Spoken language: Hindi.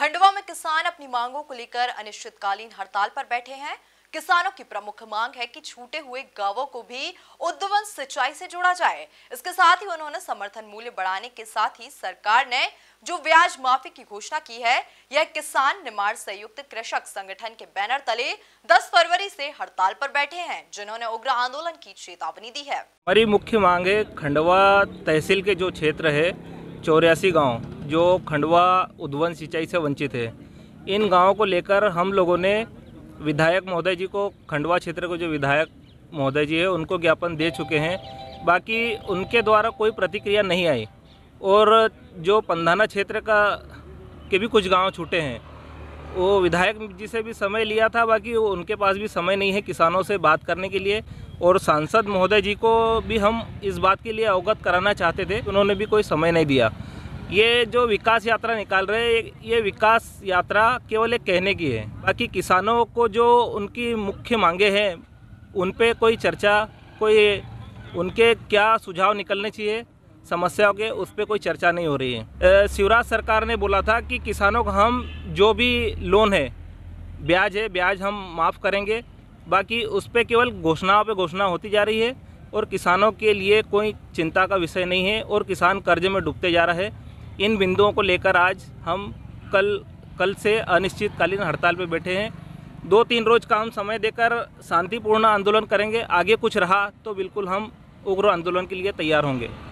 खंडवा में किसान अपनी मांगों को लेकर अनिश्चितकालीन हड़ताल पर बैठे हैं किसानों की प्रमुख मांग है कि छूटे हुए गांवों को भी उद्वन सिंचाई से जोड़ा जाए इसके साथ ही उन्होंने समर्थन मूल्य बढ़ाने के साथ ही सरकार ने जो ब्याज माफी की घोषणा की है यह किसान निर्माण संयुक्त कृषक संगठन के बैनर तले 10 फरवरी से हड़ताल पर बैठे हैं जिन्होंने उग्र आंदोलन की चेतावनी दी है हमारी मुख्य मांग है खंडवा तहसील के जो क्षेत्र है चौरासी गाँव जो खंडवा उद्वन सिंचाई से वंचित है इन गाँव को लेकर हम लोगों ने विधायक महोदय जी को खंडवा क्षेत्र को जो विधायक महोदय जी है उनको ज्ञापन दे चुके हैं बाकी उनके द्वारा कोई प्रतिक्रिया नहीं आई और जो पंधाना क्षेत्र का के भी कुछ गांव छूटे हैं वो विधायक जी से भी समय लिया था बाकी उनके पास भी समय नहीं है किसानों से बात करने के लिए और सांसद महोदय जी को भी हम इस बात के लिए अवगत कराना चाहते थे उन्होंने भी कोई समय नहीं दिया ये जो विकास यात्रा निकाल रहे हैं ये विकास यात्रा केवल एक कहने की है बाकी किसानों को जो उनकी मुख्य मांगे हैं उन पर कोई चर्चा कोई उनके क्या सुझाव निकलने चाहिए समस्याओं के उस पर कोई चर्चा नहीं हो रही है शिवराज सरकार ने बोला था कि किसानों को हम जो भी लोन है ब्याज है ब्याज हम माफ़ करेंगे बाकी उस पर केवल घोषणाओं पे घोषणा होती जा रही है और किसानों के लिए कोई चिंता का विषय नहीं है और किसान कर्ज में डूबते जा रहा है इन बिंदुओं को लेकर आज हम कल कल से अनिश्चितकालीन हड़ताल पर बैठे हैं दो तीन रोज का हम समय देकर शांतिपूर्ण आंदोलन करेंगे आगे कुछ रहा तो बिल्कुल हम उग्र आंदोलन के लिए तैयार होंगे